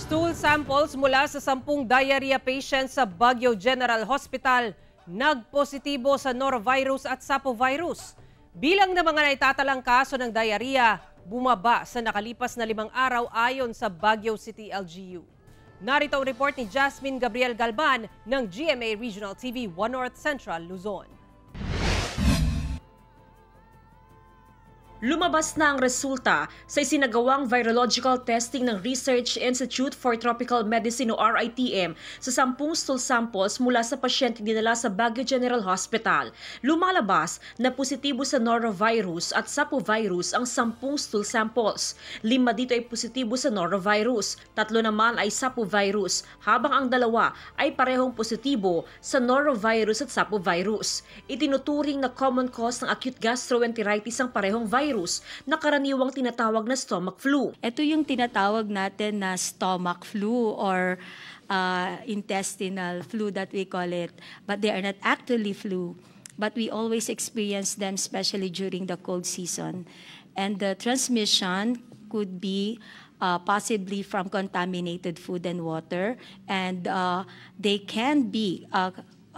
Stool samples mula sa 10 diarrhea patients sa Baguio General Hospital nagpositibo sa norovirus at sapovirus. Bilang ng mga naitatalang kaso ng diarrhea, bumaba sa nakalipas na limang araw ayon sa Baguio City LGU. Narito ang report ni Jasmine Gabriel Galban ng GMA Regional TV 1 North Central, Luzon. Lumabas na ang resulta sa isinagawang virological testing ng Research Institute for Tropical Medicine o RITM sa sampung stool samples mula sa pasyente dinala sa Baguio General Hospital. Lumalabas na positibo sa norovirus at sapovirus ang sampung stool samples. Lima dito ay positibo sa norovirus, tatlo naman ay sapovirus, habang ang dalawa ay parehong positibo sa norovirus at sapovirus. Itinuturing na common cause ng acute gastroenteritis ang parehong virus virus na karaniwang tinatawag na stomach flu. Ito yung tinatawag natin na stomach flu or uh, intestinal flu that we call it, but they are not actually flu. But we always experience them, especially during the cold season. And the transmission could be uh, possibly from contaminated food and water, and uh, they can be uh,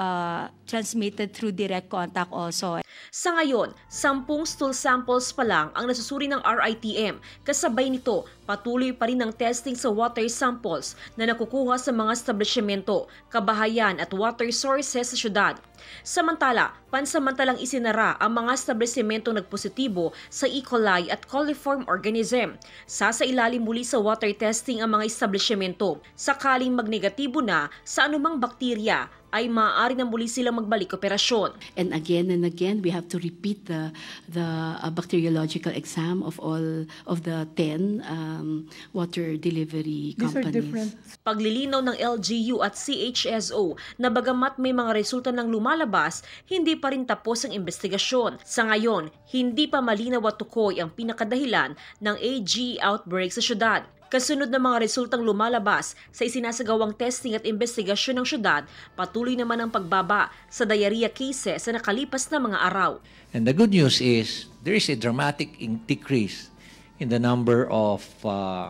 Uh, transmitted through direct contact also. Sa ngayon, sampung stool samples pa lang ang nasusuri ng RITM. Kasabay nito, patuloy pa rin ang testing sa water samples na nakukuha sa mga establishmento, kabahayan at water sources sa syudad. Samantala, pansamantalang isinara ang mga establishmento nagpositibo sa E. coli at coliform organism. Sasailalim muli sa water testing ang mga establishmento sakaling magnegatibo na sa anumang bakterya ay maaari na muli silang magbalik operasyon. And again and again, we have to repeat the, the uh, bacteriological exam of all of the 10 um, water delivery companies. These Paglilinaw ng LGU at CHSO na bagamat may mga resulta ng lumalabas, hindi pa rin tapos ang investigasyon. Sa ngayon, hindi pa malinaw at tukoy ang pinakadahilan ng AG outbreak sa syudad. Kasunod ng mga resultang lumalabas sa isinasagawang testing at investigasyon ng syudad, patuloy naman ang pagbaba sa diarrhea cases sa nakalipas na mga araw. And the good news is there is a dramatic decrease in the number of um, uh,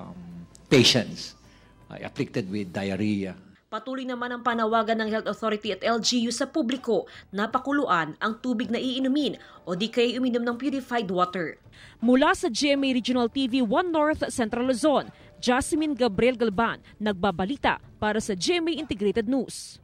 patients afflicted with diarrhea. Patuloy naman ang panawagan ng Health Authority at LGU sa publiko na pakuluan ang tubig na iinumin o di kaya uminom ng purified water. Mula sa GMA Regional TV 1 North Central Luzon, Jasmine Gabriel Galban, nagbabalita para sa GMA Integrated News.